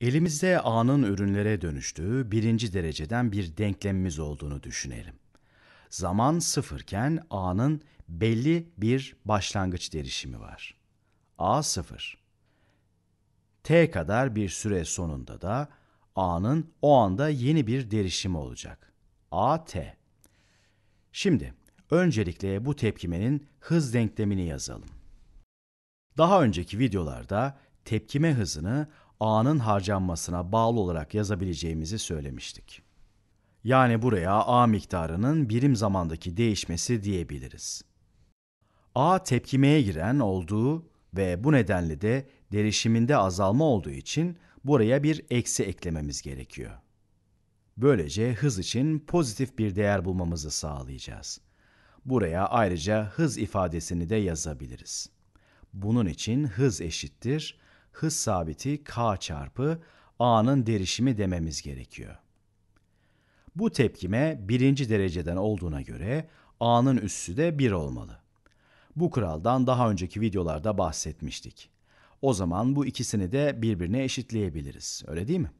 Elimizde A'nın ürünlere dönüştüğü birinci dereceden bir denklemimiz olduğunu düşünelim. Zaman sıfırken A'nın belli bir başlangıç derişimi var. A sıfır. T kadar bir süre sonunda da A'nın o anda yeni bir derişimi olacak. A T. Şimdi öncelikle bu tepkimenin hız denklemini yazalım. Daha önceki videolarda tepkime hızını A'nın harcanmasına bağlı olarak yazabileceğimizi söylemiştik. Yani buraya A miktarının birim zamandaki değişmesi diyebiliriz. A tepkimeye giren olduğu ve bu nedenle de derişiminde azalma olduğu için buraya bir eksi eklememiz gerekiyor. Böylece hız için pozitif bir değer bulmamızı sağlayacağız. Buraya ayrıca hız ifadesini de yazabiliriz. Bunun için hız eşittir hız sabiti k çarpı a'nın derişimi dememiz gerekiyor. Bu tepkime birinci dereceden olduğuna göre a'nın üssü de 1 olmalı. Bu kuraldan daha önceki videolarda bahsetmiştik. O zaman bu ikisini de birbirine eşitleyebiliriz, öyle değil mi?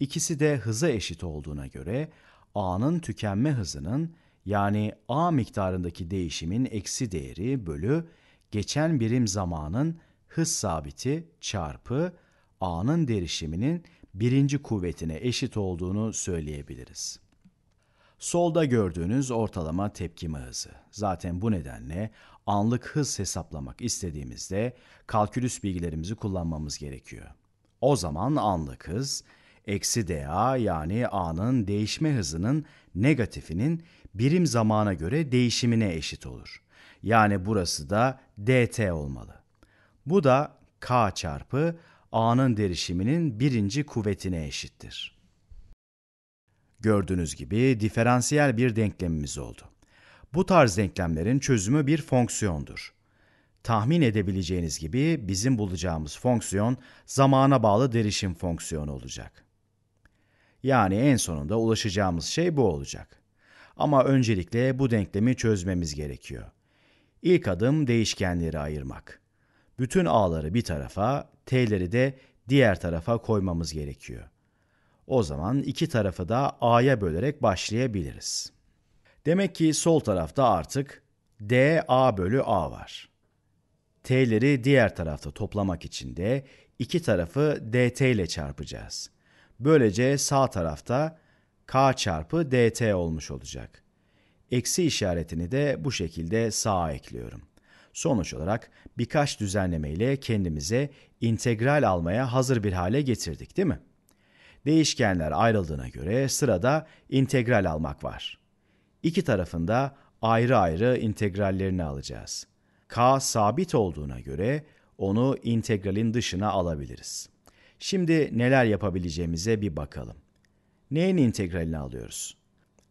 İkisi de hıza eşit olduğuna göre a'nın tükenme hızının yani a miktarındaki değişimin eksi değeri bölü geçen birim zamanın hız sabiti çarpı A'nın derişiminin birinci kuvvetine eşit olduğunu söyleyebiliriz. Solda gördüğünüz ortalama tepkime hızı. Zaten bu nedenle anlık hız hesaplamak istediğimizde kalkülüs bilgilerimizi kullanmamız gerekiyor. O zaman anlık hız eksi dA yani A'nın değişme hızının negatifinin birim zamana göre değişimine eşit olur. Yani burası da dt olmalı. Bu da k çarpı a'nın derişiminin birinci kuvvetine eşittir. Gördüğünüz gibi diferansiyel bir denklemimiz oldu. Bu tarz denklemlerin çözümü bir fonksiyondur. Tahmin edebileceğiniz gibi bizim bulacağımız fonksiyon zamana bağlı derişim fonksiyonu olacak. Yani en sonunda ulaşacağımız şey bu olacak. Ama öncelikle bu denklemi çözmemiz gerekiyor. İlk adım değişkenleri ayırmak. Bütün A'ları bir tarafa, T'leri de diğer tarafa koymamız gerekiyor. O zaman iki tarafı da A'ya bölerek başlayabiliriz. Demek ki sol tarafta artık DA bölü A var. T'leri diğer tarafta toplamak için de iki tarafı DT ile çarpacağız. Böylece sağ tarafta K çarpı DT olmuş olacak. Eksi işaretini de bu şekilde sağa ekliyorum.'' Sonuç olarak birkaç düzenlemeyle kendimize integral almaya hazır bir hale getirdik değil mi? Değişkenler ayrıldığına göre sırada integral almak var. İki tarafında ayrı ayrı integrallerini alacağız. K sabit olduğuna göre onu integralin dışına alabiliriz. Şimdi neler yapabileceğimize bir bakalım. Neyin integralini alıyoruz?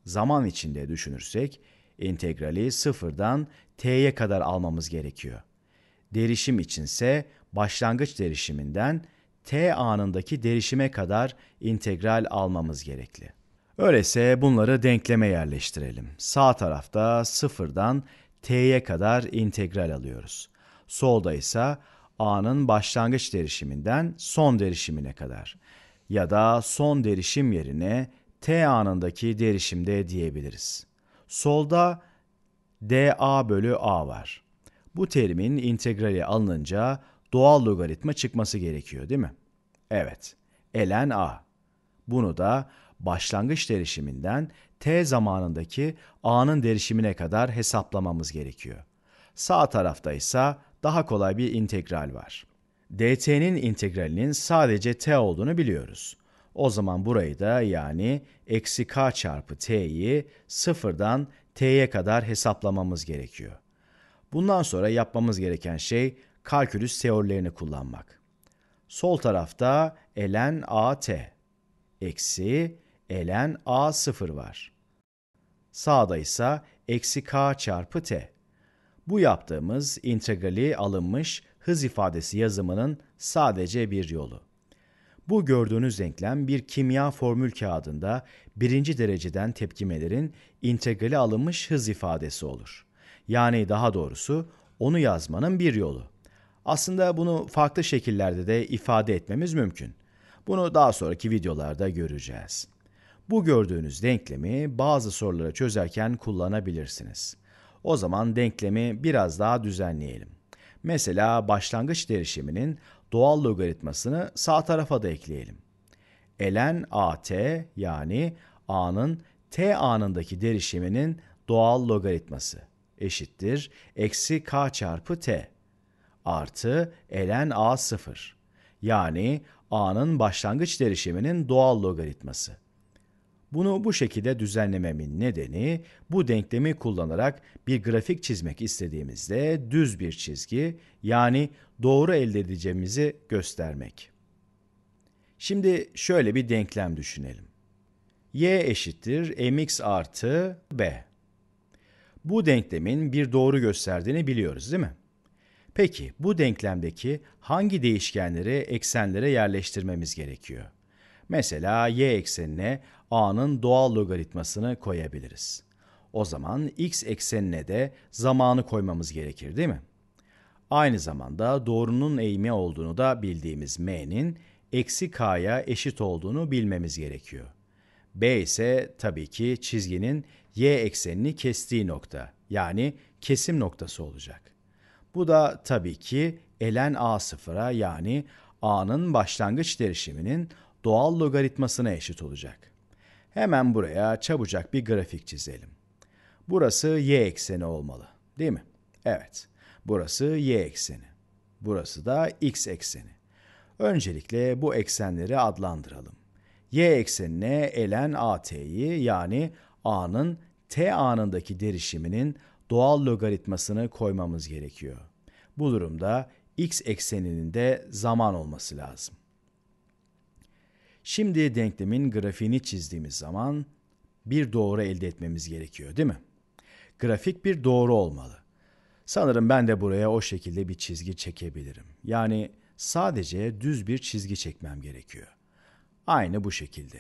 Zaman içinde düşünürsek integrali sıfırdan t'ye kadar almamız gerekiyor. Derişim içinse başlangıç derişiminden t anındaki derişime kadar integral almamız gerekli. Öyleyse bunları denkleme yerleştirelim. Sağ tarafta sıfırdan t'ye kadar integral alıyoruz. Solda ise a'nın başlangıç derişiminden son derişimine kadar ya da son derişim yerine t anındaki derişimde diyebiliriz. Solda dA bölü A var. Bu terimin integrali alınınca doğal logaritma çıkması gerekiyor değil mi? Evet. Ln A. Bunu da başlangıç derişiminden t zamanındaki a'nın derişimine kadar hesaplamamız gerekiyor. Sağ tarafta ise daha kolay bir integral var. dt'nin integralinin sadece t olduğunu biliyoruz. O zaman burayı da yani eksi k çarpı t'yi sıfırdan t'ye kadar hesaplamamız gerekiyor. Bundan sonra yapmamız gereken şey kalkülüs teorilerini kullanmak. Sol tarafta ln t eksi ln a sıfır var. Sağda ise eksi k çarpı t. Bu yaptığımız integrali alınmış hız ifadesi yazımının sadece bir yolu. Bu gördüğünüz denklem bir kimya formül kağıdında birinci dereceden tepkimelerin integrali alınmış hız ifadesi olur. Yani daha doğrusu onu yazmanın bir yolu. Aslında bunu farklı şekillerde de ifade etmemiz mümkün. Bunu daha sonraki videolarda göreceğiz. Bu gördüğünüz denklemi bazı soruları çözerken kullanabilirsiniz. O zaman denklemi biraz daha düzenleyelim. Mesela başlangıç derişiminin doğal logaritmasını sağ tarafa da ekleyelim. ln at yani a'nın t anındaki derişiminin doğal logaritması eşittir eksi k çarpı t artı ln a sıfır yani a'nın başlangıç derişiminin doğal logaritması. Bunu bu şekilde düzenlememin nedeni bu denklemi kullanarak bir grafik çizmek istediğimizde düz bir çizgi yani doğru elde edeceğimizi göstermek. Şimdi şöyle bir denklem düşünelim. y eşittir mx artı b. Bu denklemin bir doğru gösterdiğini biliyoruz değil mi? Peki bu denklemdeki hangi değişkenleri eksenlere yerleştirmemiz gerekiyor? Mesela y eksenine a'nın doğal logaritmasını koyabiliriz. O zaman x eksenine de zamanı koymamız gerekir değil mi? Aynı zamanda doğrunun eğimi olduğunu da bildiğimiz m'nin eksi k'ya eşit olduğunu bilmemiz gerekiyor. B ise tabii ki çizginin y eksenini kestiği nokta yani kesim noktası olacak. Bu da tabii ki elen a sıfıra yani a'nın başlangıç derişiminin doğal logaritmasına eşit olacak. Hemen buraya çabucak bir grafik çizelim. Burası y ekseni olmalı değil mi? Evet. Burası y ekseni. Burası da x ekseni. Öncelikle bu eksenleri adlandıralım. Y eksenine ln at'yi yani a'nın t anındaki derişiminin doğal logaritmasını koymamız gerekiyor. Bu durumda x ekseninin de zaman olması lazım. Şimdi denklemin grafiğini çizdiğimiz zaman bir doğru elde etmemiz gerekiyor değil mi? Grafik bir doğru olmalı. Sanırım ben de buraya o şekilde bir çizgi çekebilirim. Yani sadece düz bir çizgi çekmem gerekiyor. Aynı bu şekilde.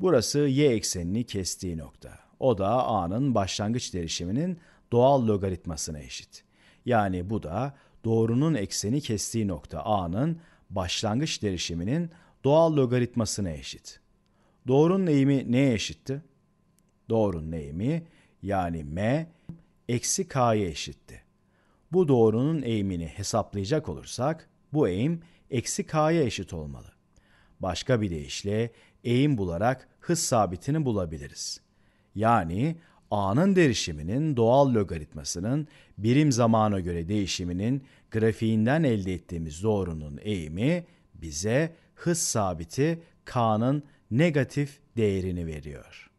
Burası y eksenini kestiği nokta. O da a'nın başlangıç derişiminin doğal logaritmasına eşit. Yani bu da doğrunun ekseni kestiği nokta a'nın başlangıç derişiminin doğal logaritmasına eşit. Doğrunun eğimi neye eşitti? Doğrunun eğimi yani m eksi k'ya eşitti. Bu doğrunun eğimini hesaplayacak olursak bu eğim eksi k'ya eşit olmalı. Başka bir deyişle eğim bularak hız sabitini bulabiliriz. Yani a'nın derişiminin doğal logaritmasının birim zamana göre değişiminin grafiğinden elde ettiğimiz doğrunun eğimi bize hız sabiti k'nın negatif değerini veriyor.